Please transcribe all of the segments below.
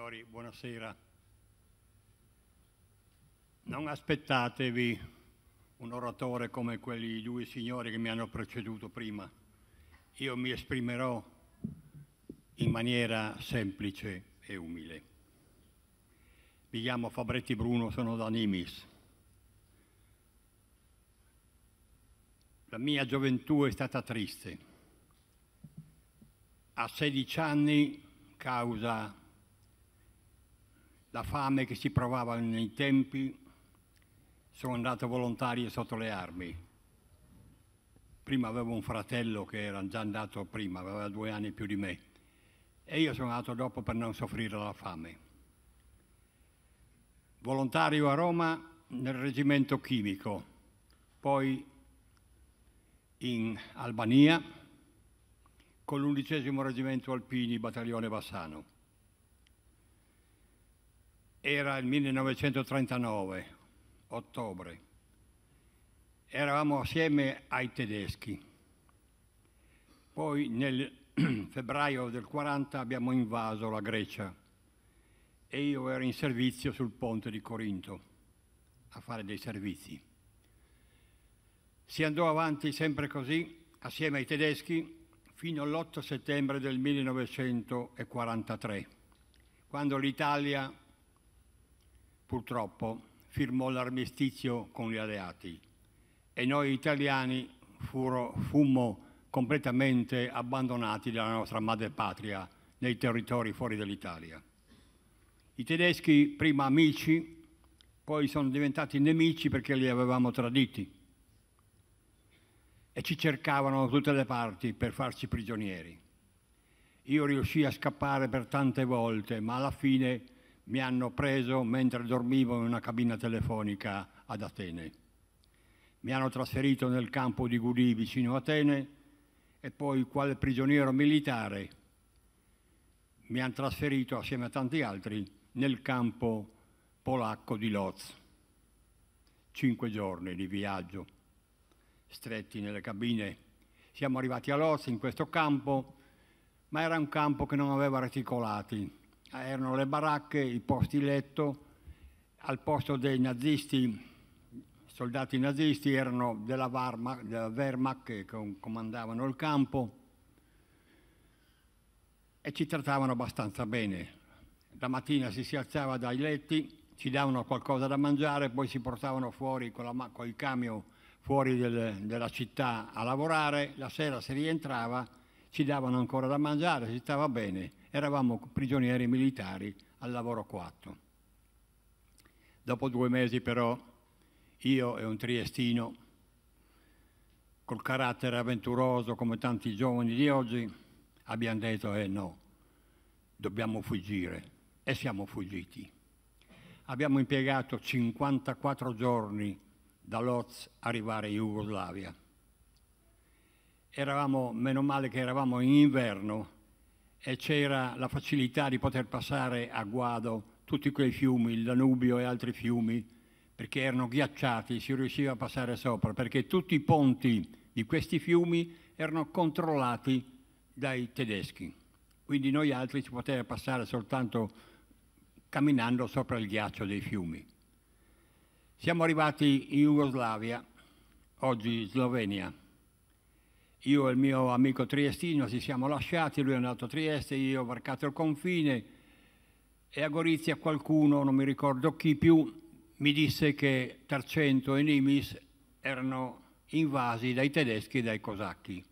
signori, buonasera. Non aspettatevi un oratore come quelli due signori che mi hanno preceduto prima. Io mi esprimerò in maniera semplice e umile. Mi chiamo Fabretti Bruno, sono da Nimis. La mia gioventù è stata triste. A 16 anni, causa la fame che si provava nei tempi, sono andato volontario sotto le armi. Prima avevo un fratello che era già andato prima, aveva due anni più di me, e io sono andato dopo per non soffrire la fame. Volontario a Roma nel reggimento chimico, poi in Albania con l'undicesimo reggimento alpini, battaglione Bassano. Era il 1939, ottobre. Eravamo assieme ai tedeschi. Poi nel febbraio del 40 abbiamo invaso la Grecia e io ero in servizio sul ponte di Corinto a fare dei servizi. Si andò avanti sempre così, assieme ai tedeschi, fino all'8 settembre del 1943, quando l'Italia purtroppo, firmò l'armistizio con gli alleati e noi italiani furo, fummo completamente abbandonati dalla nostra madre patria nei territori fuori dall'Italia. I tedeschi prima amici, poi sono diventati nemici perché li avevamo traditi e ci cercavano da tutte le parti per farci prigionieri. Io riuscii a scappare per tante volte, ma alla fine mi hanno preso mentre dormivo in una cabina telefonica ad Atene. Mi hanno trasferito nel campo di Gudì vicino Atene e poi quale prigioniero militare mi hanno trasferito assieme a tanti altri nel campo polacco di Lodz. Cinque giorni di viaggio, stretti nelle cabine. Siamo arrivati a Lodz in questo campo, ma era un campo che non aveva reticolati erano le baracche, i posti letto, al posto dei nazisti, soldati nazisti erano della, Wehrmacht, della Wehrmacht che comandavano il campo e ci trattavano abbastanza bene. La mattina si si alzava dai letti, ci davano qualcosa da mangiare, poi si portavano fuori con, la, con il camion fuori del, della città a lavorare, la sera si rientrava, ci davano ancora da mangiare, si stava bene eravamo prigionieri militari al lavoro 4. Dopo due mesi però io e un triestino, col carattere avventuroso come tanti giovani di oggi, abbiamo detto eh no, dobbiamo fuggire e siamo fuggiti. Abbiamo impiegato 54 giorni da Lodz arrivare in Jugoslavia. Eravamo, meno male che eravamo in inverno, e c'era la facilità di poter passare a guado tutti quei fiumi, il Danubio e altri fiumi, perché erano ghiacciati, si riusciva a passare sopra, perché tutti i ponti di questi fiumi erano controllati dai tedeschi. Quindi noi altri ci potevamo passare soltanto camminando sopra il ghiaccio dei fiumi. Siamo arrivati in Jugoslavia, oggi Slovenia, io e il mio amico triestino ci siamo lasciati, lui è andato a Trieste, io ho varcato il confine e a Gorizia qualcuno, non mi ricordo chi più, mi disse che Tarcento e Nimis erano invasi dai tedeschi e dai cosacchi.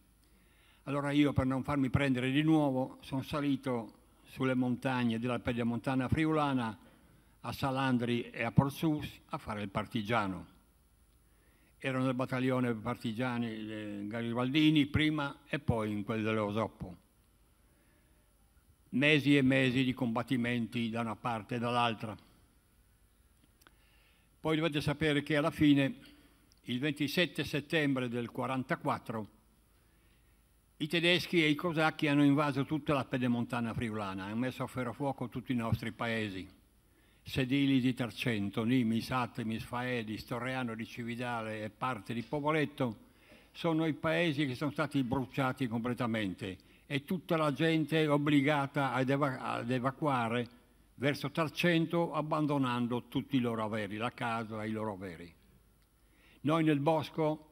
Allora io per non farmi prendere di nuovo sono salito sulle montagne della Pedemontana Friulana a Salandri e a Porsus a fare il partigiano erano nel battaglione partigiani garibaldini prima e poi in quello dell'Orosoppo. Mesi e mesi di combattimenti da una parte e dall'altra. Poi dovete sapere che alla fine, il 27 settembre del 1944, i tedeschi e i cosacchi hanno invaso tutta la pedemontana friulana, hanno messo a ferro fuoco tutti i nostri paesi sedili di Tarcento, Nimis, Attemis, Faedi, Storreano di Cividale e parte di Popoletto, sono i paesi che sono stati bruciati completamente e tutta la gente obbligata ad, eva ad evacuare verso Tarcento abbandonando tutti i loro averi, la casa e i loro averi. Noi nel bosco,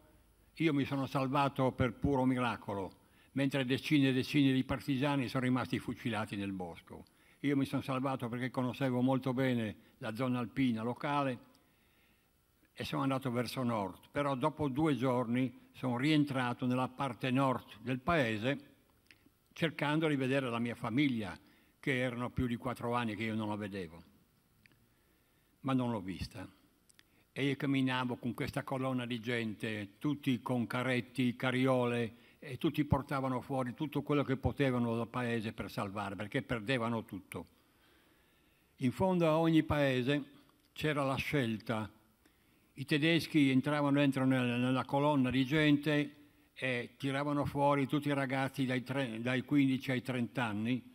io mi sono salvato per puro miracolo, mentre decine e decine di partigiani sono rimasti fucilati nel bosco. Io mi sono salvato perché conoscevo molto bene la zona alpina locale e sono andato verso nord, però dopo due giorni sono rientrato nella parte nord del paese cercando di vedere la mia famiglia, che erano più di quattro anni che io non la vedevo, ma non l'ho vista. E io camminavo con questa colonna di gente, tutti con caretti, cariole, e tutti portavano fuori tutto quello che potevano dal paese per salvare, perché perdevano tutto. In fondo a ogni paese c'era la scelta. I tedeschi entravano dentro nella colonna di gente e tiravano fuori tutti i ragazzi dai, tre, dai 15 ai 30 anni,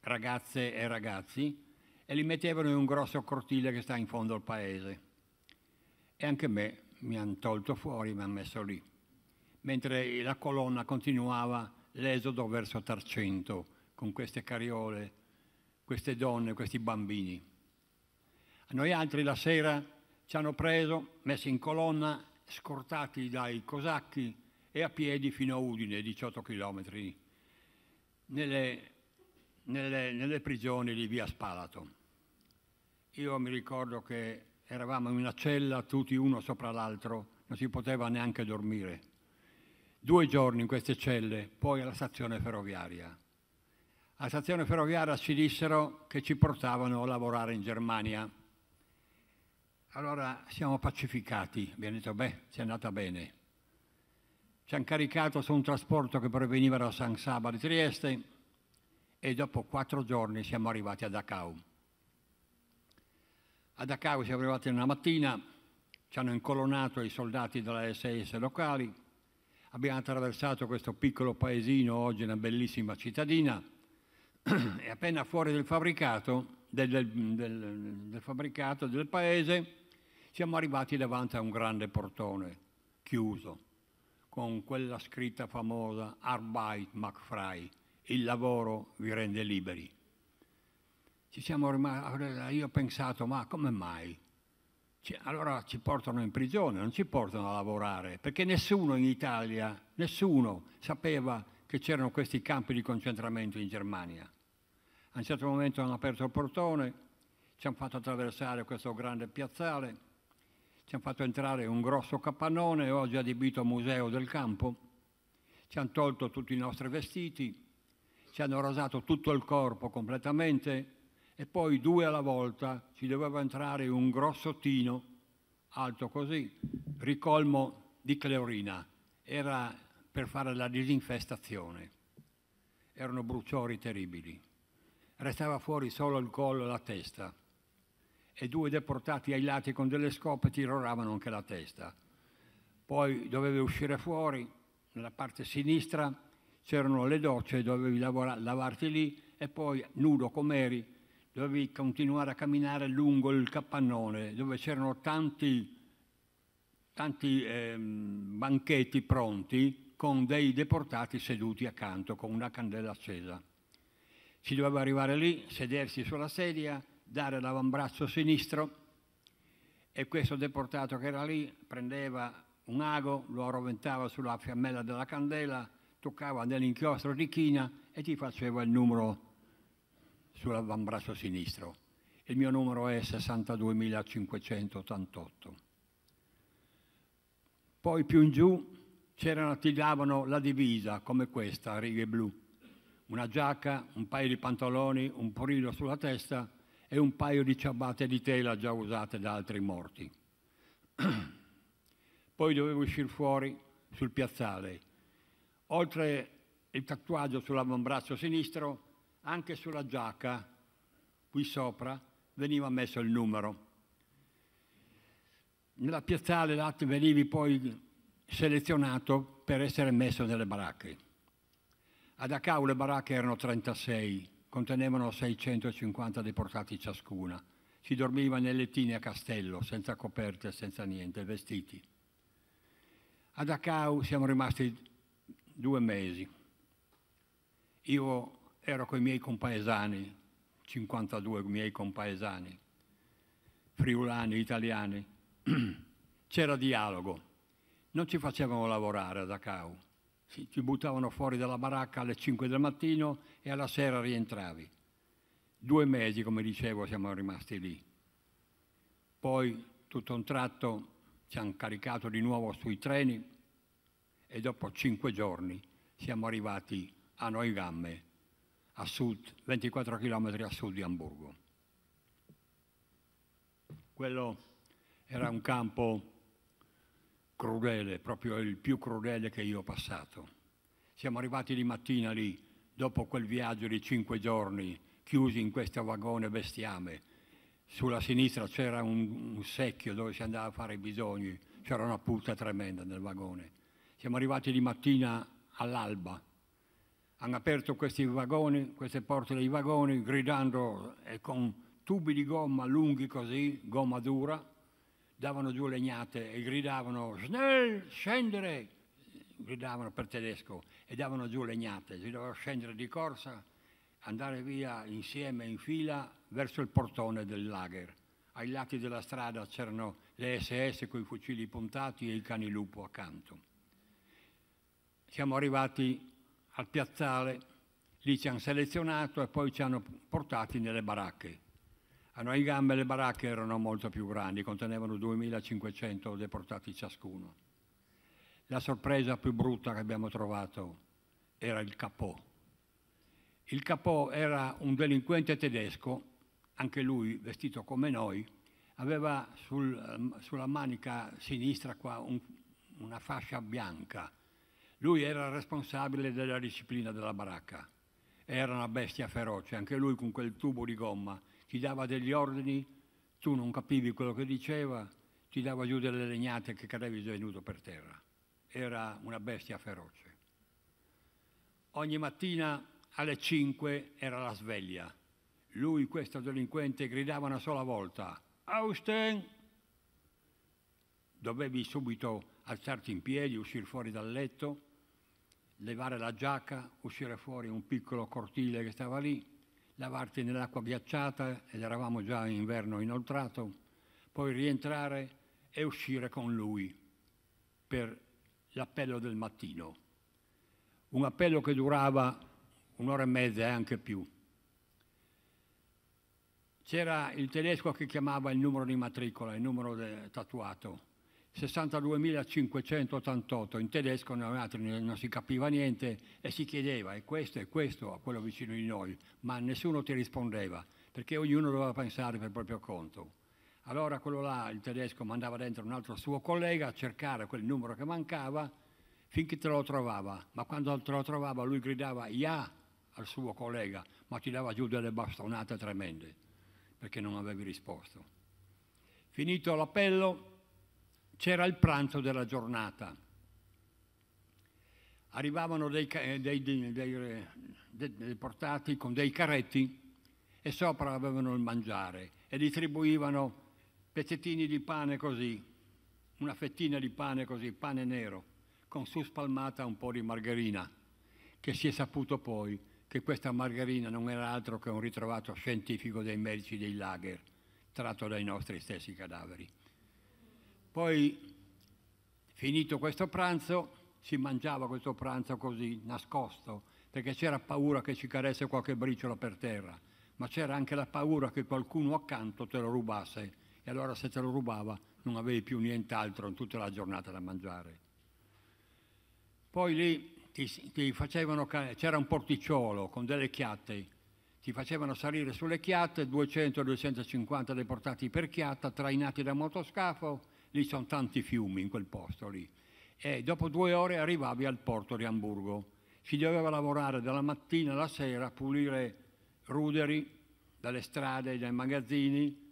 ragazze e ragazzi, e li mettevano in un grosso cortile che sta in fondo al paese. E anche me mi hanno tolto fuori, mi hanno messo lì mentre la colonna continuava l'esodo verso Tarcento con queste cariole, queste donne, questi bambini. A noi altri la sera ci hanno preso, messi in colonna, scortati dai cosacchi e a piedi fino a Udine, 18 chilometri, nelle, nelle, nelle prigioni di via Spalato. Io mi ricordo che eravamo in una cella tutti uno sopra l'altro, non si poteva neanche dormire due giorni in queste celle, poi alla stazione ferroviaria. Alla stazione ferroviaria ci dissero che ci portavano a lavorare in Germania. Allora siamo pacificati, abbiamo detto beh, ci è andata bene. Ci hanno caricato su un trasporto che proveniva da San Saba di Trieste e dopo quattro giorni siamo arrivati a Dachau. A Dachau siamo arrivati una mattina, ci hanno incolonato i soldati della SS locali, Abbiamo attraversato questo piccolo paesino, oggi una bellissima cittadina, e appena fuori del fabbricato del, del, del fabbricato del paese siamo arrivati davanti a un grande portone chiuso con quella scritta famosa Arbeit macht frei, il lavoro vi rende liberi. Rimasti, io ho pensato, ma come mai cioè, allora ci portano in prigione, non ci portano a lavorare, perché nessuno in Italia, nessuno sapeva che c'erano questi campi di concentramento in Germania. A un certo momento hanno aperto il portone, ci hanno fatto attraversare questo grande piazzale, ci hanno fatto entrare un grosso capannone, oggi adibito museo del campo, ci hanno tolto tutti i nostri vestiti, ci hanno rasato tutto il corpo completamente, e poi due alla volta ci doveva entrare un grosso tino, alto così, ricolmo di cleorina. Era per fare la disinfestazione. Erano bruciori terribili. Restava fuori solo il collo e la testa. E due deportati ai lati con delle scope tiroravano anche la testa. Poi dovevi uscire fuori, nella parte sinistra c'erano le docce, dovevi lavarti lì e poi, nudo com'eri, dovevi continuare a camminare lungo il capannone dove c'erano tanti, tanti eh, banchetti pronti con dei deportati seduti accanto con una candela accesa. Si doveva arrivare lì, sedersi sulla sedia, dare l'avambraccio sinistro e questo deportato che era lì prendeva un ago, lo arroventava sulla fiammella della candela, toccava nell'inchiostro di china e ti faceva il numero sull'avambraccio sinistro. Il mio numero è 62588. Poi più in giù c'erano, tiravano la divisa come questa, a righe blu, una giacca, un paio di pantaloni, un porino sulla testa e un paio di ciabatte di tela già usate da altri morti. Poi dovevo uscire fuori sul piazzale. Oltre il tatuaggio sull'avambraccio sinistro, anche sulla giacca, qui sopra, veniva messo il numero. Nella piazzale latte venivi poi selezionato per essere messo nelle baracche. A Dachau le baracche erano 36, contenevano 650 deportati ciascuna. Si dormiva nelle tine a castello, senza coperte, senza niente, vestiti. A Dachau siamo rimasti due mesi. Io ero con i miei compaesani, 52 miei compaesani, friulani, italiani. C'era dialogo. Non ci facevano lavorare a Dachau. Ci buttavano fuori dalla baracca alle 5 del mattino e alla sera rientravi. Due mesi, come dicevo, siamo rimasti lì. Poi, tutto un tratto, ci hanno caricato di nuovo sui treni e dopo cinque giorni siamo arrivati a Noigamme, a sud, 24 km a sud di Amburgo. Quello era un campo crudele, proprio il più crudele che io ho passato. Siamo arrivati di mattina lì, dopo quel viaggio di cinque giorni, chiusi in questo vagone bestiame. Sulla sinistra c'era un, un secchio dove si andava a fare i bisogni, c'era una puzza tremenda nel vagone. Siamo arrivati di mattina all'alba, hanno aperto questi vagoni, queste porte dei vagoni gridando e con tubi di gomma lunghi così, gomma dura, davano giù legnate e gridavano «Schnell, scendere! gridavano per tedesco e davano giù legnate, si doveva scendere di corsa, andare via insieme in fila verso il portone del lager. Ai lati della strada c'erano le SS con i fucili puntati e i cani lupo accanto. Siamo arrivati al piazzale, lì ci hanno selezionato e poi ci hanno portati nelle baracche. A ah, noi gambe le baracche erano molto più grandi, contenevano 2500 deportati ciascuno. La sorpresa più brutta che abbiamo trovato era il capò. Il capò era un delinquente tedesco, anche lui vestito come noi, aveva sul, ehm, sulla manica sinistra qua un, una fascia bianca lui era responsabile della disciplina della baracca. Era una bestia feroce, anche lui con quel tubo di gomma. Ti dava degli ordini, tu non capivi quello che diceva, ti dava giù delle legnate che cadevi svenuto per terra. Era una bestia feroce. Ogni mattina alle 5 era la sveglia. Lui, questo delinquente, gridava una sola volta, Austin! Dovevi subito alzarti in piedi, uscire fuori dal letto levare la giacca, uscire fuori un piccolo cortile che stava lì, lavarti nell'acqua ghiacciata, ed eravamo già in inverno inoltrato, poi rientrare e uscire con lui per l'appello del mattino. Un appello che durava un'ora e mezza e anche più. C'era il tedesco che chiamava il numero di matricola, il numero tatuato 62.588, in tedesco non si capiva niente e si chiedeva e questo, è questo a quello vicino di noi, ma nessuno ti rispondeva perché ognuno doveva pensare per proprio conto. Allora quello là, il tedesco, mandava dentro un altro suo collega a cercare quel numero che mancava finché te lo trovava, ma quando te lo trovava lui gridava Ya al suo collega, ma ti dava giù delle bastonate tremende perché non avevi risposto. Finito l'appello, c'era il pranzo della giornata. Arrivavano dei, eh, dei, dei, dei eh, deportati con dei carretti e sopra avevano il mangiare e distribuivano pezzettini di pane così, una fettina di pane così, pane nero, con su spalmata un po' di margherina, che si è saputo poi che questa margherina non era altro che un ritrovato scientifico dei medici dei lager, tratto dai nostri stessi cadaveri. Poi, finito questo pranzo, si mangiava questo pranzo così, nascosto, perché c'era paura che ci caresse qualche briciola per terra, ma c'era anche la paura che qualcuno accanto te lo rubasse. E allora se te lo rubava non avevi più nient'altro in tutta la giornata da mangiare. Poi lì ti, ti facevano, c'era un porticciolo con delle chiatte, ti facevano salire sulle chiatte, 200-250 deportati per chiatta, trainati da motoscafo, lì sono tanti fiumi in quel posto lì, e dopo due ore arrivavi al porto di Amburgo. Si doveva lavorare dalla mattina alla sera, pulire ruderi dalle strade, dai magazzini,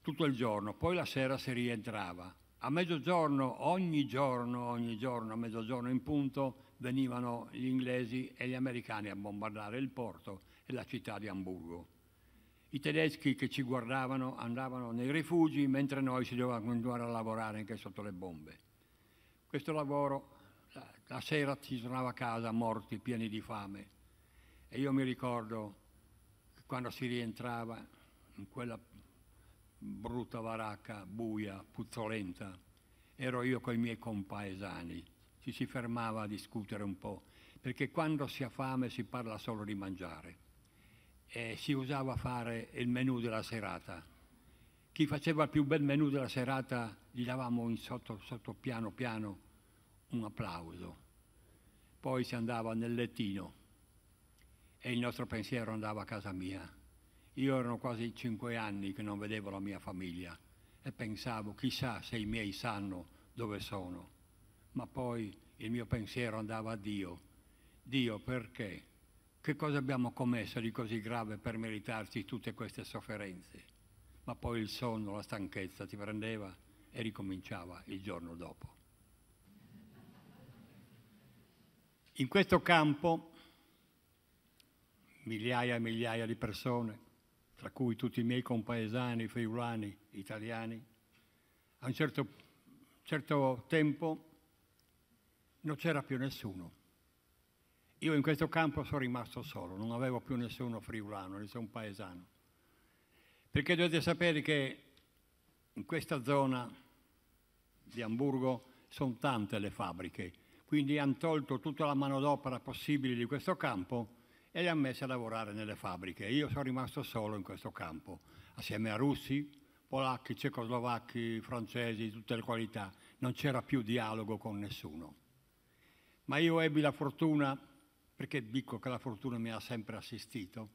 tutto il giorno, poi la sera si rientrava. A mezzogiorno, ogni giorno, ogni giorno, a mezzogiorno in punto, venivano gli inglesi e gli americani a bombardare il porto e la città di Amburgo. I tedeschi che ci guardavano andavano nei rifugi mentre noi si dovevamo continuare a lavorare anche sotto le bombe. Questo lavoro, la, la sera si tornava a casa morti, pieni di fame. E io mi ricordo che quando si rientrava in quella brutta baracca, buia, puzzolenta, ero io con i miei compaesani. Ci si fermava a discutere un po', perché quando si ha fame si parla solo di mangiare eh, si usava fare il menù della serata. Chi faceva il più bel menù della serata gli davamo in sotto, sotto piano piano un applauso. Poi si andava nel lettino e il nostro pensiero andava a casa mia. Io erano quasi cinque anni che non vedevo la mia famiglia e pensavo chissà se i miei sanno dove sono. Ma poi il mio pensiero andava a Dio. Dio perché? Che cosa abbiamo commesso di così grave per meritarci tutte queste sofferenze? Ma poi il sonno, la stanchezza ti prendeva e ricominciava il giorno dopo. In questo campo migliaia e migliaia di persone, tra cui tutti i miei compaesani, friulani, italiani, a un certo, certo tempo non c'era più nessuno. Io in questo campo sono rimasto solo, non avevo più nessuno friulano, nessun paesano. Perché dovete sapere che in questa zona di Hamburgo sono tante le fabbriche, quindi hanno tolto tutta la manodopera possibile di questo campo e le hanno messe a lavorare nelle fabbriche. Io sono rimasto solo in questo campo, assieme a russi, polacchi, cecoslovacchi, francesi, di tutte le qualità. Non c'era più dialogo con nessuno. Ma io ebbi la fortuna perché dico che la fortuna mi ha sempre assistito,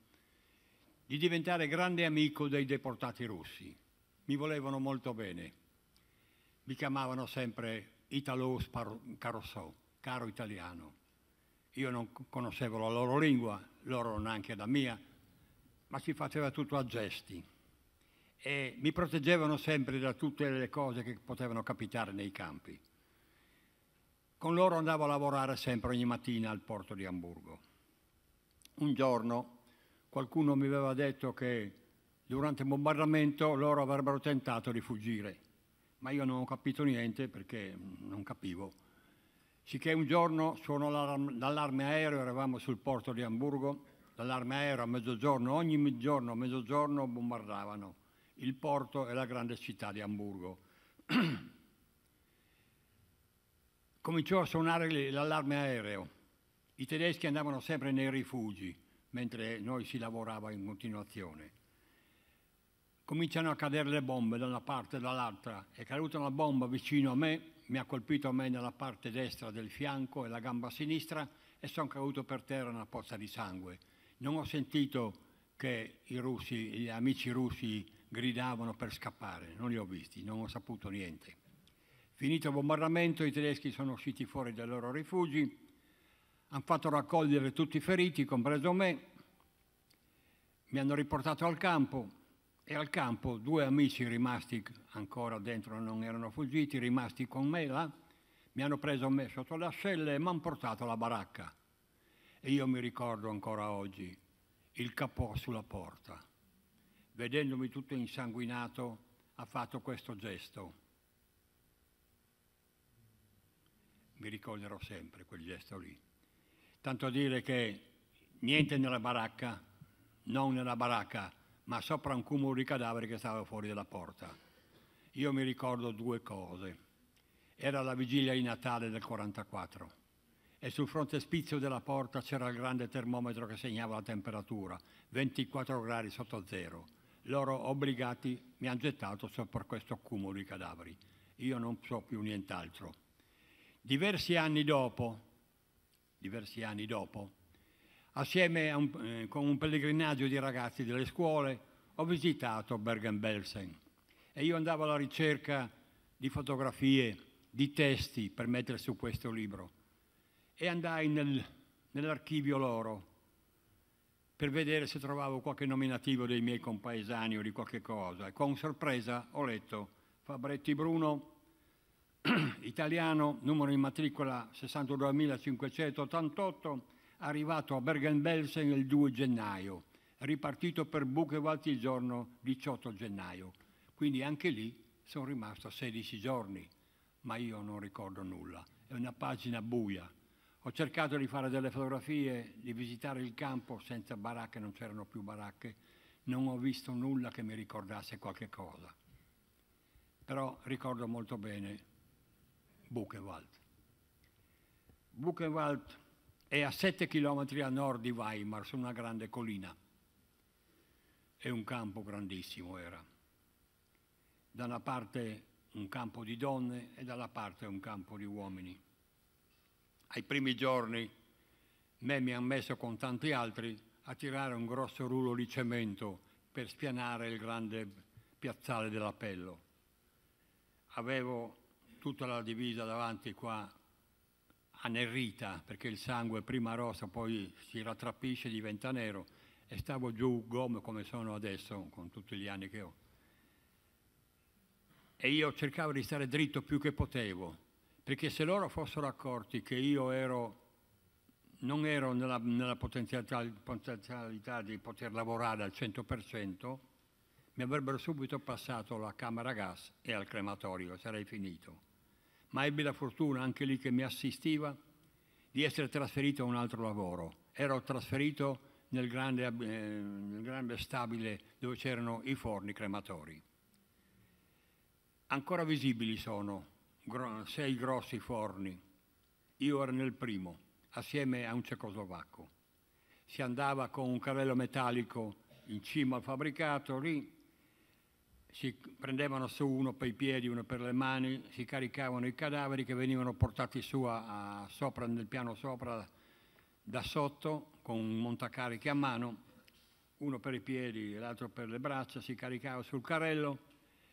di diventare grande amico dei deportati russi. Mi volevano molto bene. Mi chiamavano sempre Italo Carosso, caro italiano. Io non conoscevo la loro lingua, loro neanche la mia, ma si faceva tutto a gesti. E mi proteggevano sempre da tutte le cose che potevano capitare nei campi. Con loro andavo a lavorare sempre ogni mattina al porto di Amburgo. Un giorno qualcuno mi aveva detto che durante il bombardamento loro avrebbero tentato di fuggire, ma io non ho capito niente perché non capivo. Sicché un giorno suonò l'allarme aereo, eravamo sul porto di Amburgo, l'allarme aereo a mezzogiorno, ogni giorno a mezzogiorno bombardavano il porto e la grande città di Amburgo. cominciò a suonare l'allarme aereo. I tedeschi andavano sempre nei rifugi, mentre noi si lavorava in continuazione. Cominciano a cadere le bombe da una parte e dall'altra. È caduta una bomba vicino a me, mi ha colpito a me nella parte destra del fianco e la gamba sinistra e sono caduto per terra in una pozza di sangue. Non ho sentito che i russi, gli amici russi gridavano per scappare, non li ho visti, non ho saputo niente. Finito il bombardamento, i tedeschi sono usciti fuori dai loro rifugi, hanno fatto raccogliere tutti i feriti, compreso me, mi hanno riportato al campo e al campo due amici rimasti ancora dentro, non erano fuggiti, rimasti con me là, mi hanno preso me sotto le ascelle e mi hanno portato alla baracca. E io mi ricordo ancora oggi il capò sulla porta. Vedendomi tutto insanguinato, ha fatto questo gesto. mi ricorderò sempre quel gesto lì. Tanto a dire che niente nella baracca, non nella baracca, ma sopra un cumulo di cadaveri che stava fuori dalla porta. Io mi ricordo due cose. Era la vigilia di Natale del 44 e sul frontespizio della porta c'era il grande termometro che segnava la temperatura, 24 gradi sotto zero. Loro obbligati mi hanno gettato sopra questo cumulo di cadaveri. Io non so più nient'altro. Diversi anni dopo, diversi anni dopo assieme un, eh, con un pellegrinaggio di ragazzi delle scuole, ho visitato Bergen-Belsen e io andavo alla ricerca di fotografie, di testi per mettere su questo libro e andai nel, nell'archivio loro per vedere se trovavo qualche nominativo dei miei compaesani o di qualche cosa. E con sorpresa ho letto Fabretti Bruno italiano, numero in matricola 62.588, arrivato a Bergen-Belsen il 2 gennaio, ripartito per Buchewald il giorno 18 gennaio. Quindi anche lì sono rimasto 16 giorni, ma io non ricordo nulla. È una pagina buia. Ho cercato di fare delle fotografie, di visitare il campo senza baracche, non c'erano più baracche, non ho visto nulla che mi ricordasse qualche cosa. Però ricordo molto bene Buchenwald. Buchenwald è a 7 km a nord di Weimar, su una grande collina. È un campo grandissimo era. Da una parte un campo di donne e dalla parte un campo di uomini. Ai primi giorni me mi hanno messo con tanti altri a tirare un grosso rullo di cemento per spianare il grande piazzale dell'Appello. Avevo tutta la divisa davanti qua anerrita, perché il sangue prima rossa poi si rattrappisce e diventa nero, e stavo giù gomme come sono adesso, con tutti gli anni che ho. E io cercavo di stare dritto più che potevo, perché se loro fossero accorti che io ero, non ero nella, nella potenzialità, potenzialità di poter lavorare al 100%, mi avrebbero subito passato alla camera gas e al crematorio, sarei finito ma ebbi la fortuna anche lì che mi assistiva di essere trasferito a un altro lavoro. Ero trasferito nel grande, eh, nel grande stabile dove c'erano i forni crematori. Ancora visibili sono gro sei grossi forni. Io ero nel primo, assieme a un cecoslovacco. Si andava con un cavello metallico in cima al fabbricato, lì si prendevano su uno per i piedi, uno per le mani, si caricavano i cadaveri che venivano portati su a, a sopra, nel piano sopra, da sotto, con un montacarichi a mano, uno per i piedi e l'altro per le braccia, si caricava sul carrello,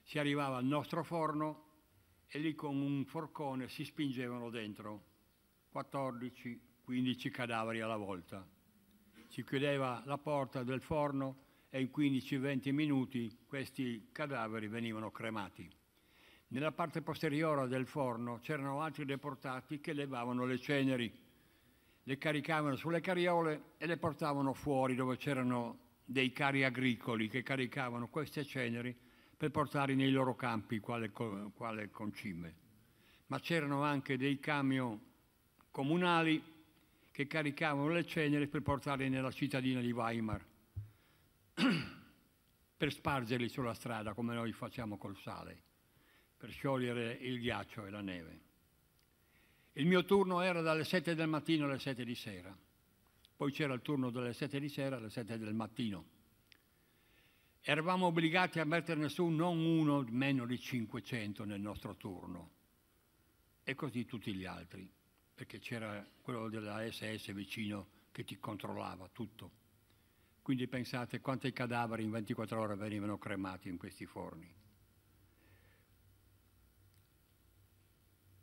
si arrivava al nostro forno e lì con un forcone si spingevano dentro 14-15 cadaveri alla volta. Si chiudeva la porta del forno e in 15-20 minuti questi cadaveri venivano cremati. Nella parte posteriore del forno c'erano altri deportati che levavano le ceneri, le caricavano sulle cariole e le portavano fuori dove c'erano dei carri agricoli che caricavano queste ceneri per portarli nei loro campi, quale, quale concime. Ma c'erano anche dei camion comunali che caricavano le ceneri per portarli nella cittadina di Weimar. per spargerli sulla strada come noi facciamo col sale, per sciogliere il ghiaccio e la neve. Il mio turno era dalle 7 del mattino alle 7 di sera, poi c'era il turno dalle 7 di sera alle 7 del mattino. Eravamo obbligati a metterne su non uno meno di 500 nel nostro turno e così tutti gli altri, perché c'era quello della SS vicino che ti controllava tutto. Quindi pensate quanti cadaveri in 24 ore venivano cremati in questi forni.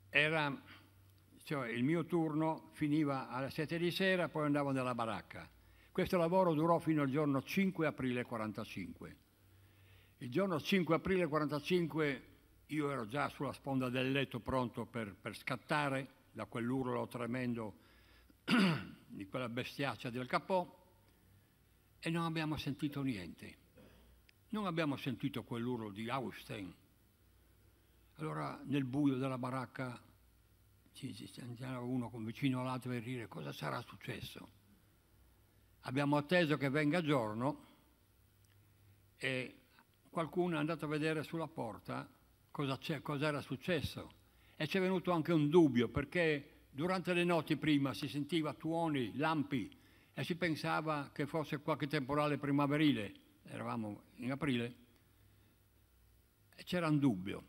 Era, cioè, il mio turno finiva alle 7 di sera, poi andavo nella baracca. Questo lavoro durò fino al giorno 5 aprile 45. Il giorno 5 aprile 45 io ero già sulla sponda del letto pronto per, per scattare da quell'urlo tremendo di quella bestiaccia del capò e non abbiamo sentito niente. Non abbiamo sentito quell'urlo di Austin. Allora nel buio della baracca ci andava uno vicino all'altro per dire cosa sarà successo. Abbiamo atteso che venga giorno e qualcuno è andato a vedere sulla porta cosa, cosa era successo. E c'è venuto anche un dubbio perché durante le notti prima si sentiva tuoni, lampi, e si pensava che fosse qualche temporale primaverile, eravamo in aprile, e c'era un dubbio.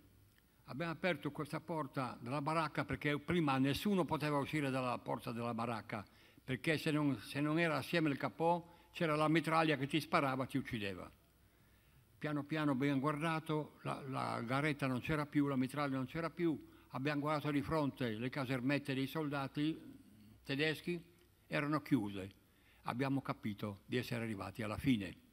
Abbiamo aperto questa porta della baracca perché prima nessuno poteva uscire dalla porta della baracca, perché se non, se non era assieme il capò c'era la mitraglia che ti sparava, e ti uccideva. Piano piano abbiamo guardato, la, la garetta non c'era più, la mitraglia non c'era più, abbiamo guardato di fronte le casermette dei soldati tedeschi, erano chiuse abbiamo capito di essere arrivati alla fine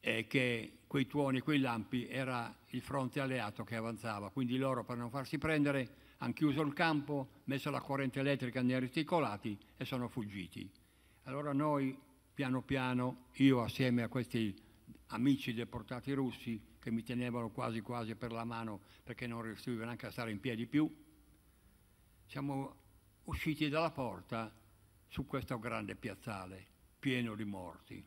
e che quei tuoni, quei lampi era il fronte alleato che avanzava, quindi loro per non farsi prendere hanno chiuso il campo, messo la corrente elettrica nei reticolati e sono fuggiti. Allora noi piano piano, io assieme a questi amici deportati russi che mi tenevano quasi quasi per la mano perché non riuscivo neanche a stare in piedi più, siamo usciti dalla porta su questo grande piazzale pieno di morti.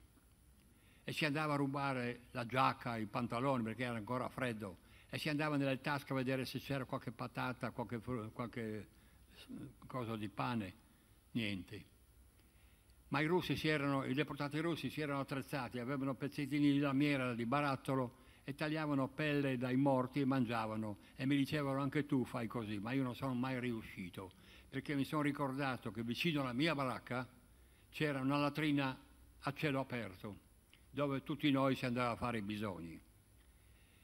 E si andava a rubare la giacca, i pantaloni perché era ancora freddo e si andava nelle tasche a vedere se c'era qualche patata, qualche, qualche eh, cosa di pane, niente. Ma i russi si erano, i deportati russi si erano attrezzati, avevano pezzettini di lamiera, di barattolo e tagliavano pelle dai morti e mangiavano. E mi dicevano anche tu fai così, ma io non sono mai riuscito perché mi sono ricordato che vicino alla mia baracca c'era una latrina a cielo aperto dove tutti noi si andava a fare i bisogni.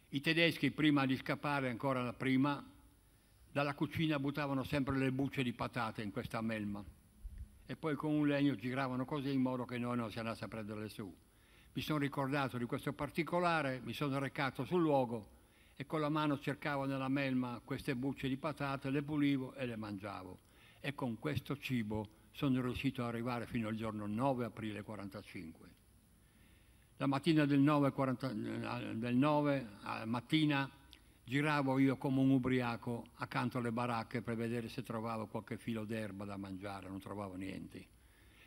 I tedeschi prima di scappare, ancora la prima, dalla cucina buttavano sempre le bucce di patate in questa melma e poi con un legno giravano così in modo che noi non si andasse a prenderle su. Mi sono ricordato di questo particolare, mi sono recato sul luogo e con la mano cercavo nella melma queste bucce di patate, le pulivo e le mangiavo e con questo cibo sono riuscito ad arrivare fino al giorno 9 aprile 45. La mattina del 9, 40, eh, del 9 eh, mattina giravo io come un ubriaco accanto alle baracche per vedere se trovavo qualche filo d'erba da mangiare, non trovavo niente.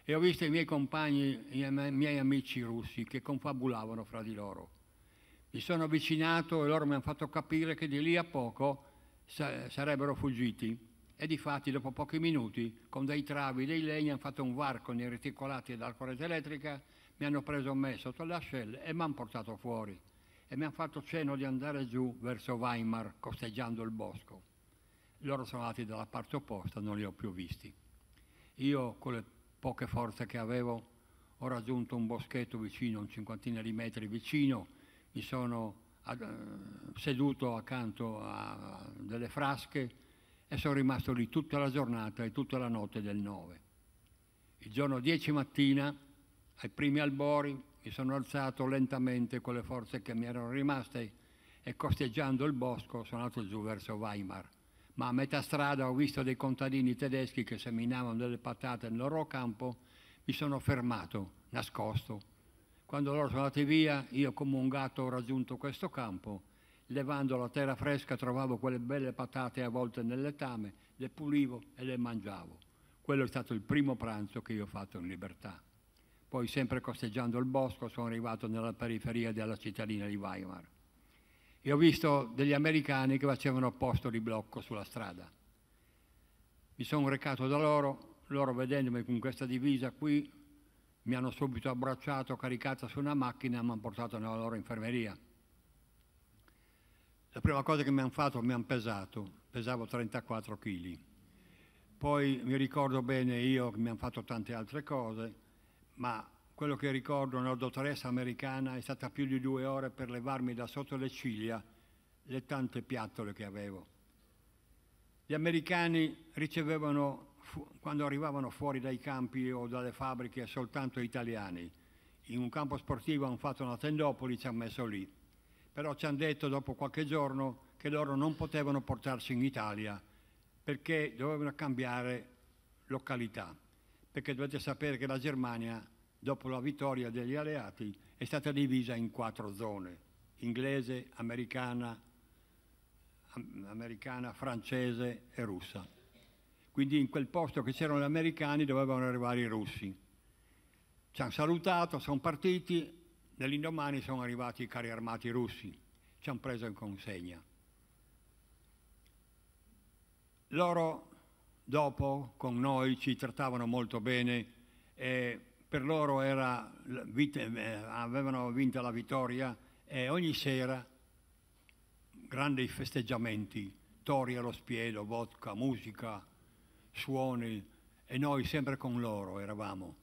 E ho visto i miei compagni, i miei amici russi che confabulavano fra di loro. Mi sono avvicinato e loro mi hanno fatto capire che di lì a poco sarebbero fuggiti e difatti, dopo pochi minuti, con dei travi, e dei legni, hanno fatto un varco nei reticolati della corrente elettrica, mi hanno preso me sotto l'ascella e mi hanno portato fuori. E mi hanno fatto cenno di andare giù verso Weimar, costeggiando il bosco. Loro sono andati dalla parte opposta, non li ho più visti. Io, con le poche forze che avevo, ho raggiunto un boschetto vicino, un cinquantina di metri vicino, mi sono ad, eh, seduto accanto a delle frasche, e sono rimasto lì tutta la giornata e tutta la notte del 9. Il giorno 10 mattina, ai primi albori, mi sono alzato lentamente con le forze che mi erano rimaste e costeggiando il bosco sono andato giù verso Weimar. Ma a metà strada ho visto dei contadini tedeschi che seminavano delle patate nel loro campo, mi sono fermato, nascosto. Quando loro sono andati via, io come un gatto ho raggiunto questo campo levando la terra fresca trovavo quelle belle patate avvolte nel letame, le pulivo e le mangiavo. Quello è stato il primo pranzo che io ho fatto in libertà. Poi, sempre costeggiando il bosco, sono arrivato nella periferia della cittadina di Weimar e ho visto degli americani che facevano posto di blocco sulla strada. Mi sono recato da loro, loro vedendomi con questa divisa qui, mi hanno subito abbracciato, caricata su una macchina e mi hanno portato nella loro infermeria. La prima cosa che mi hanno fatto, mi hanno pesato, pesavo 34 kg. Poi mi ricordo bene io che mi hanno fatto tante altre cose, ma quello che ricordo, una dottoressa americana è stata più di due ore per levarmi da sotto le ciglia le tante piattole che avevo. Gli americani ricevevano, quando arrivavano fuori dai campi o dalle fabbriche, soltanto italiani. In un campo sportivo hanno fatto una tendopoli, e ci hanno messo lì però ci hanno detto dopo qualche giorno che loro non potevano portarsi in Italia perché dovevano cambiare località, perché dovete sapere che la Germania, dopo la vittoria degli alleati, è stata divisa in quattro zone, inglese, americana, americana, francese e russa. Quindi in quel posto che c'erano gli americani dovevano arrivare i russi. Ci hanno salutato, sono partiti, Nell'indomani sono arrivati i carri armati russi, ci hanno preso in consegna. Loro dopo con noi ci trattavano molto bene e per loro era, eh, avevano vinto la vittoria e ogni sera grandi festeggiamenti, tori allo spiedo, vodka, musica, suoni e noi sempre con loro eravamo.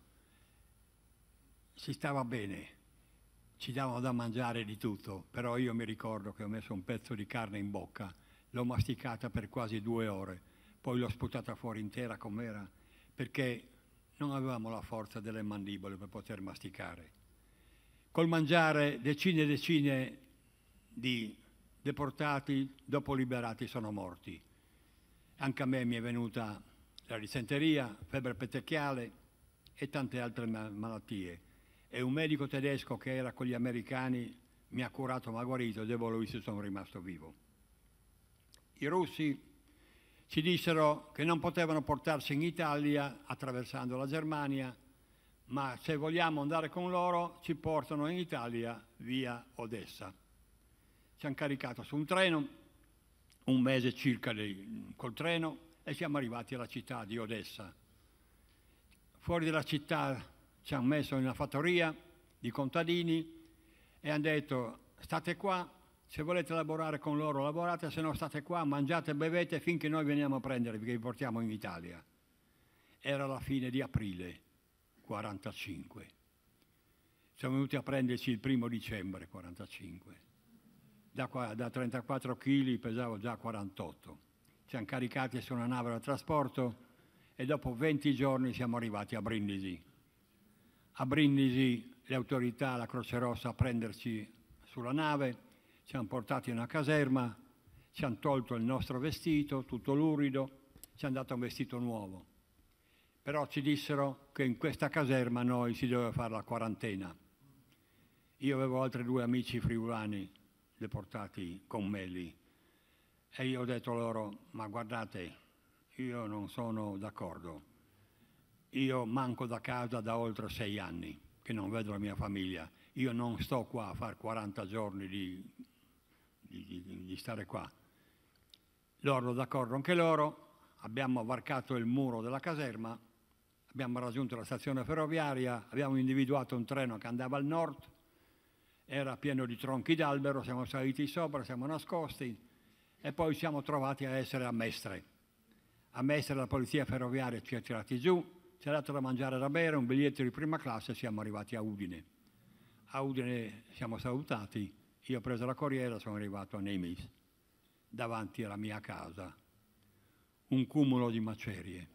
Si stava bene ci davano da mangiare di tutto, però io mi ricordo che ho messo un pezzo di carne in bocca, l'ho masticata per quasi due ore, poi l'ho sputata fuori intera com'era, perché non avevamo la forza delle mandibole per poter masticare. Col mangiare decine e decine di deportati, dopo liberati, sono morti. Anche a me mi è venuta la disenteria, febbre petechiale e tante altre malattie e un medico tedesco che era con gli americani mi ha curato, ma ha guarito, devo lui se sono rimasto vivo. I russi ci dissero che non potevano portarsi in Italia attraversando la Germania, ma se vogliamo andare con loro ci portano in Italia via Odessa. Ci hanno caricato su un treno, un mese circa di, col treno, e siamo arrivati alla città di Odessa. Fuori dalla città ci hanno messo in una fattoria di contadini e hanno detto state qua, se volete lavorare con loro lavorate, se no state qua, mangiate e bevete finché noi veniamo a prendervi, che vi portiamo in Italia. Era la fine di aprile 45. Siamo venuti a prenderci il primo dicembre 45. Da, qua, da 34 kg pesavo già 48. Ci hanno caricati su una nave da trasporto e dopo 20 giorni siamo arrivati a Brindisi a Brindisi le autorità, la Croce Rossa, a prenderci sulla nave, ci hanno portati in una caserma, ci hanno tolto il nostro vestito, tutto lurido, ci hanno dato un vestito nuovo. Però ci dissero che in questa caserma noi si doveva fare la quarantena. Io avevo altri due amici friulani deportati con me lì e io ho detto loro, ma guardate, io non sono d'accordo io manco da casa da oltre sei anni, che non vedo la mia famiglia. Io non sto qua a fare 40 giorni di, di, di, di stare qua. Loro d'accordo anche loro, abbiamo varcato il muro della caserma, abbiamo raggiunto la stazione ferroviaria, abbiamo individuato un treno che andava al nord, era pieno di tronchi d'albero, siamo saliti sopra, siamo nascosti e poi siamo trovati a essere a Mestre. A Mestre la polizia ferroviaria ci ha tirati giù, ci ha dato da mangiare e da bere, un biglietto di prima classe e siamo arrivati a Udine. A Udine siamo salutati, io ho preso la corriera e sono arrivato a Nemis, davanti alla mia casa, un cumulo di macerie.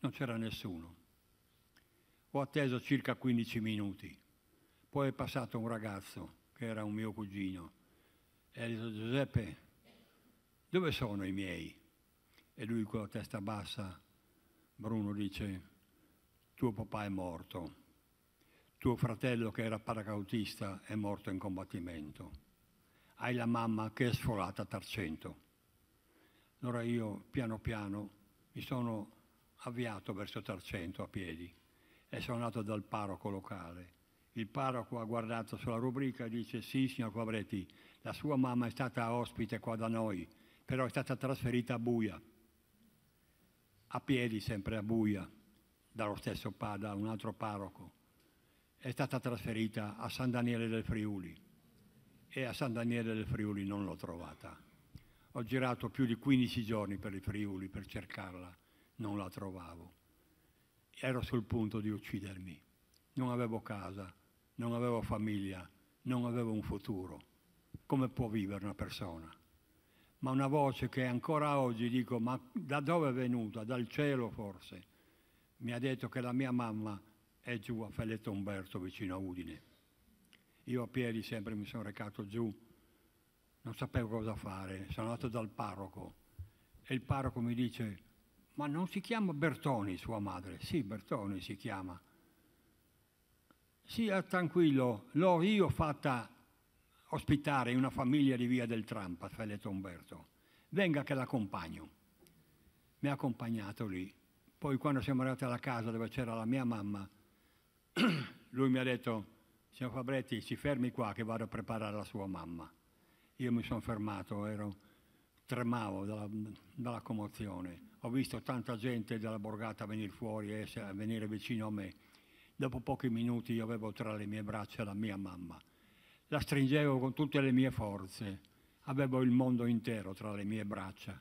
Non c'era nessuno. Ho atteso circa 15 minuti. Poi è passato un ragazzo, che era un mio cugino, e ha detto Giuseppe, dove sono i miei? E lui con la testa bassa Bruno dice, tuo papà è morto, tuo fratello che era paracautista è morto in combattimento, hai la mamma che è sfolata a Tarcento. Allora io piano piano mi sono avviato verso Tarcento a piedi e sono andato dal parroco locale. Il parroco ha guardato sulla rubrica e dice sì signor Quavretti, la sua mamma è stata ospite qua da noi, però è stata trasferita a Buia a piedi, sempre a Buia, dallo stesso Pada, un altro parroco. È stata trasferita a San Daniele del Friuli e a San Daniele del Friuli non l'ho trovata. Ho girato più di 15 giorni per il Friuli per cercarla, non la trovavo. Ero sul punto di uccidermi. Non avevo casa, non avevo famiglia, non avevo un futuro. Come può vivere una persona? ma una voce che ancora oggi dico, ma da dove è venuta? Dal cielo forse. Mi ha detto che la mia mamma è giù a Felletto Umberto, vicino a Udine. Io a piedi sempre mi sono recato giù, non sapevo cosa fare, sono andato dal parroco e il parroco mi dice, ma non si chiama Bertoni sua madre? Sì, Bertoni si chiama. Sia tranquillo, l'ho io fatta ospitare una famiglia di via del Trump, ha detto Umberto. Venga che l'accompagno. Mi ha accompagnato lì. Poi quando siamo arrivati alla casa dove c'era la mia mamma, lui mi ha detto, signor Fabretti, si fermi qua che vado a preparare la sua mamma. Io mi sono fermato, ero, tremavo dalla, dalla, commozione. Ho visto tanta gente della borgata venire fuori e venire vicino a me. Dopo pochi minuti io avevo tra le mie braccia la mia mamma la stringevo con tutte le mie forze, avevo il mondo intero tra le mie braccia.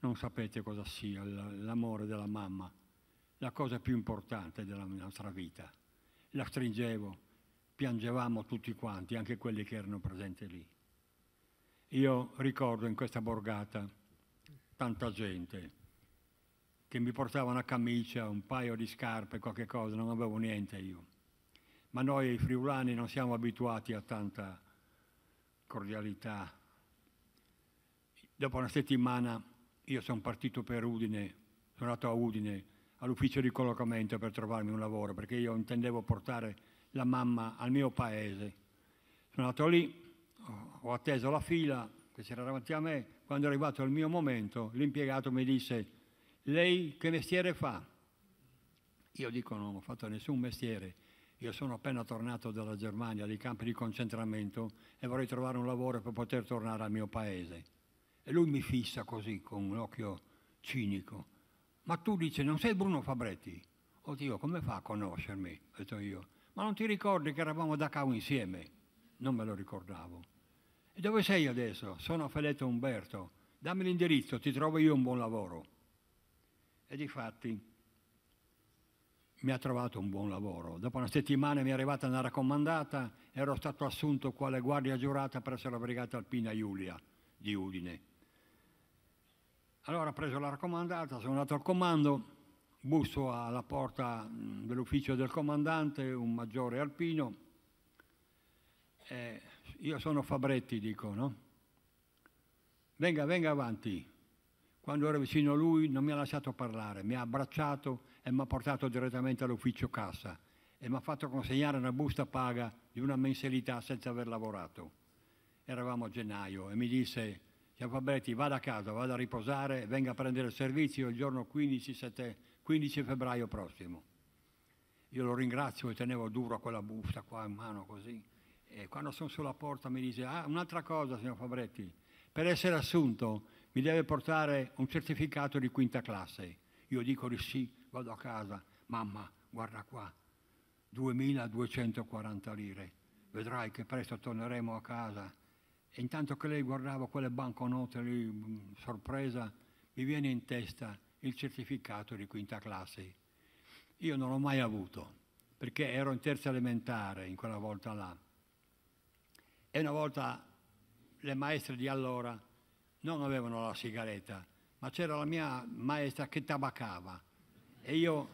Non sapete cosa sia l'amore della mamma, la cosa più importante della nostra vita. La stringevo, piangevamo tutti quanti, anche quelli che erano presenti lì. Io ricordo in questa borgata tanta gente che mi portava una camicia, un paio di scarpe, qualche cosa, non avevo niente io ma noi friulani non siamo abituati a tanta cordialità. Dopo una settimana io sono partito per Udine, sono andato a Udine all'ufficio di collocamento per trovarmi un lavoro, perché io intendevo portare la mamma al mio paese. Sono andato lì, ho atteso la fila che c'era davanti a me, quando è arrivato il mio momento l'impiegato mi disse, lei che mestiere fa? Io dico non ho fatto nessun mestiere, io sono appena tornato dalla Germania, dai campi di concentramento, e vorrei trovare un lavoro per poter tornare al mio paese. E lui mi fissa così, con un occhio cinico. Ma tu dici, non sei Bruno Fabretti? Oddio, come fa a conoscermi? Ho detto io. Ma non ti ricordi che eravamo da Cau insieme? Non me lo ricordavo. E dove sei adesso? Sono a Feletto Umberto. Dammi l'indirizzo, ti trovo io un buon lavoro. E di fatti mi ha trovato un buon lavoro. Dopo una settimana mi è arrivata una raccomandata, ero stato assunto quale guardia giurata presso la Brigata Alpina Giulia di Udine. Allora ho preso la raccomandata, sono andato al comando, busso alla porta mm, dell'ufficio del comandante, un maggiore alpino. E io sono Fabretti, dico, no? Venga, venga avanti. Quando ero vicino a lui non mi ha lasciato parlare, mi ha abbracciato e mi ha portato direttamente all'ufficio cassa e mi ha fatto consegnare una busta paga di una mensilità senza aver lavorato. Eravamo a gennaio e mi disse, ciao Fabretti, vada a casa, vada a riposare, venga a prendere il servizio il giorno 15, 7, 15 febbraio prossimo. Io lo ringrazio e tenevo duro quella busta qua in mano così. E quando sono sulla porta mi dice, ah, un'altra cosa, signor Fabretti, per essere assunto mi deve portare un certificato di quinta classe. Io dico di sì, vado a casa, mamma, guarda qua, 2240 lire, vedrai che presto torneremo a casa. E intanto che lei guardava quelle banconote lì, mm, sorpresa, mi viene in testa il certificato di quinta classe. Io non l'ho mai avuto, perché ero in terza elementare in quella volta là. E una volta le maestre di allora non avevano la sigaretta, ma c'era la mia maestra che tabacava e io,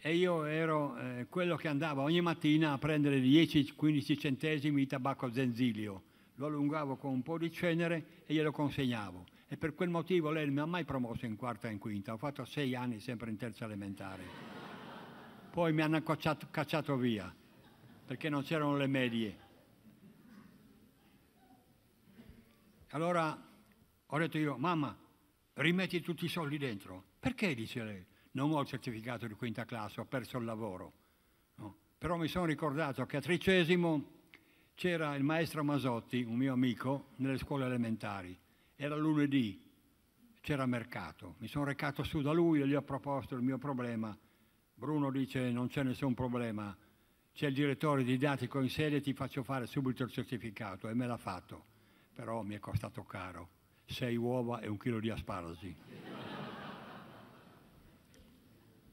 e io ero eh, quello che andava ogni mattina a prendere 10-15 centesimi di tabacco zenzilio, lo allungavo con un po' di cenere e glielo consegnavo. E per quel motivo lei non mi ha mai promosso in quarta e in quinta, ho fatto sei anni sempre in terza elementare. Poi mi hanno cacciato, cacciato via perché non c'erano le medie. Allora ho detto io, mamma, rimetti tutti i soldi dentro. Perché? dice lei non ho il certificato di quinta classe, ho perso il lavoro. No? Però mi sono ricordato che a Tricesimo c'era il maestro Masotti, un mio amico, nelle scuole elementari. Era lunedì, c'era mercato. Mi sono recato su da lui e gli ho proposto il mio problema. Bruno dice non c'è nessun problema, c'è il direttore didattico in sede, ti faccio fare subito il certificato e me l'ha fatto. Però mi è costato caro, sei uova e un chilo di asparagi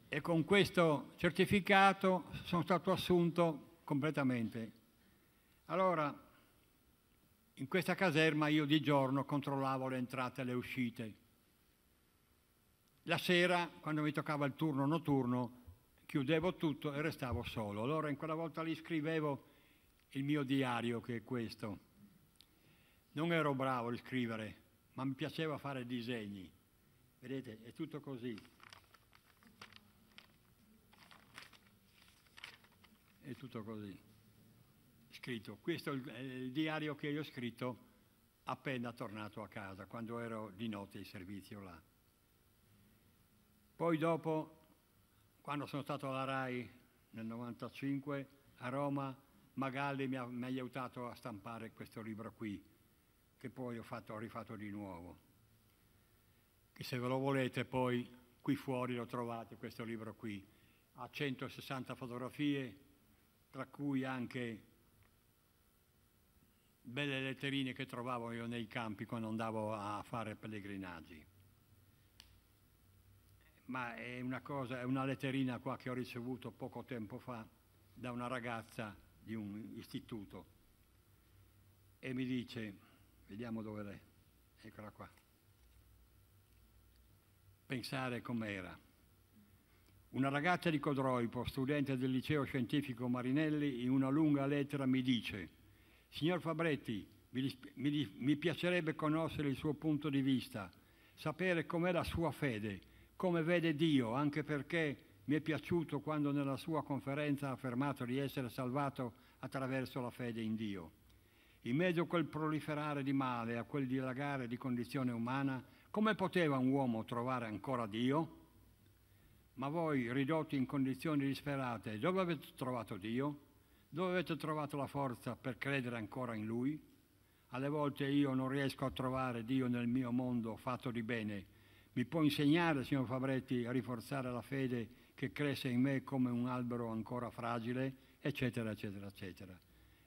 e con questo certificato sono stato assunto completamente. Allora, in questa caserma io di giorno controllavo le entrate e le uscite. La sera, quando mi toccava il turno notturno, chiudevo tutto e restavo solo. Allora in quella volta lì scrivevo il mio diario, che è questo. Non ero bravo a scrivere, ma mi piaceva fare disegni. Vedete, è tutto così. è tutto così, scritto. Questo è il, diario che io ho scritto appena tornato a casa, quando ero di notte in servizio là. Poi dopo, quando sono stato alla RAI nel 95 a Roma, Magalli mi ha, mi ha aiutato a stampare questo libro qui, che poi ho, fatto, ho rifatto di nuovo. Che se ve lo volete poi qui fuori lo trovate, questo libro qui. Ha 160 fotografie, tra cui anche belle letterine che trovavo io nei campi quando andavo a fare pellegrinaggi. Ma è una, cosa, è una letterina qua che ho ricevuto poco tempo fa da una ragazza di un istituto e mi dice, vediamo dove è, eccola qua, pensare com'era una ragazza di Codroipo, studente del liceo scientifico Marinelli, in una lunga lettera mi dice «Signor Fabretti, mi, mi, mi piacerebbe conoscere il suo punto di vista, sapere com'è la sua fede, come vede Dio, anche perché mi è piaciuto quando nella sua conferenza ha affermato di essere salvato attraverso la fede in Dio. In mezzo a quel proliferare di male, a quel dilagare di condizione umana, come poteva un uomo trovare ancora Dio?» Ma voi, ridotti in condizioni disperate, dove avete trovato Dio? Dove avete trovato la forza per credere ancora in Lui? Alle volte io non riesco a trovare Dio nel mio mondo fatto di bene. Mi può insegnare, signor Fabretti, a rinforzare la fede che cresce in me come un albero ancora fragile, eccetera, eccetera, eccetera.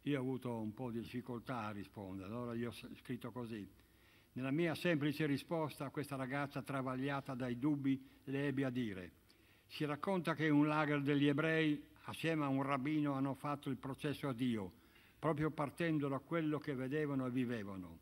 Io ho avuto un po' di difficoltà a rispondere, allora gli ho scritto così. Nella mia semplice risposta questa ragazza travagliata dai dubbi le ebbe a dire si racconta che un lager degli ebrei assieme a un rabbino hanno fatto il processo a Dio, proprio partendo da quello che vedevano e vivevano.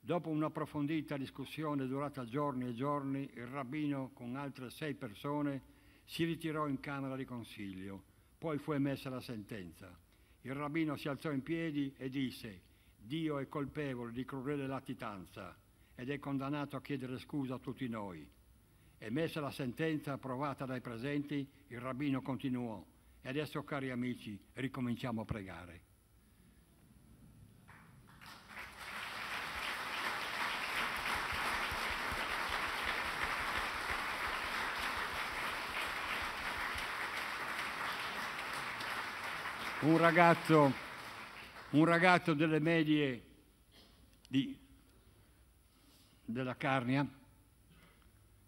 Dopo un'approfondita discussione durata giorni e giorni, il rabbino con altre sei persone si ritirò in camera di consiglio. Poi fu emessa la sentenza. Il rabbino si alzò in piedi e disse Dio è colpevole di crudele latitanza ed è condannato a chiedere scusa a tutti noi. Emessa la sentenza approvata dai presenti, il rabbino continuò. E adesso, cari amici, ricominciamo a pregare. Un ragazzo, un ragazzo, delle medie di, della Carnia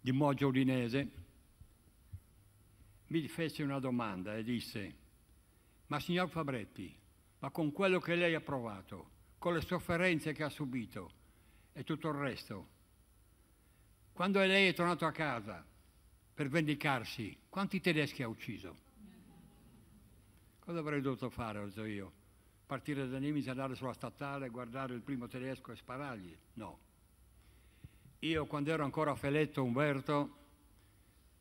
di Moggio Udinese, mi fece una domanda e disse, ma signor Fabretti, ma con quello che lei ha provato, con le sofferenze che ha subito e tutto il resto, quando lei è tornato a casa per vendicarsi, quanti tedeschi ha ucciso? Cosa avrei dovuto fare, ho detto io? Partire da Nimis, andare sulla statale, guardare il primo tedesco e sparargli? No. Io quando ero ancora feletto Umberto,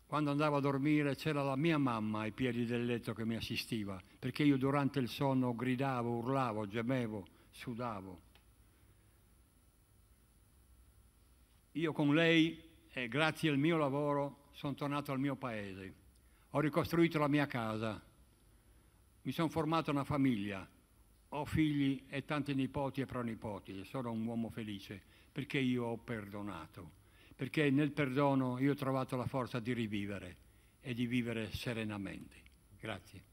quando andavo a dormire c'era la mia mamma ai piedi del letto che mi assistiva, perché io durante il sonno gridavo, urlavo, gemevo, sudavo. Io con lei, eh, grazie al mio lavoro, sono tornato al mio paese. Ho ricostruito la mia casa, mi sono formato una famiglia, ho figli e tanti nipoti e pronipoti, sono un uomo felice perché io ho perdonato, perché nel perdono io ho trovato la forza di rivivere e di vivere serenamente. Grazie.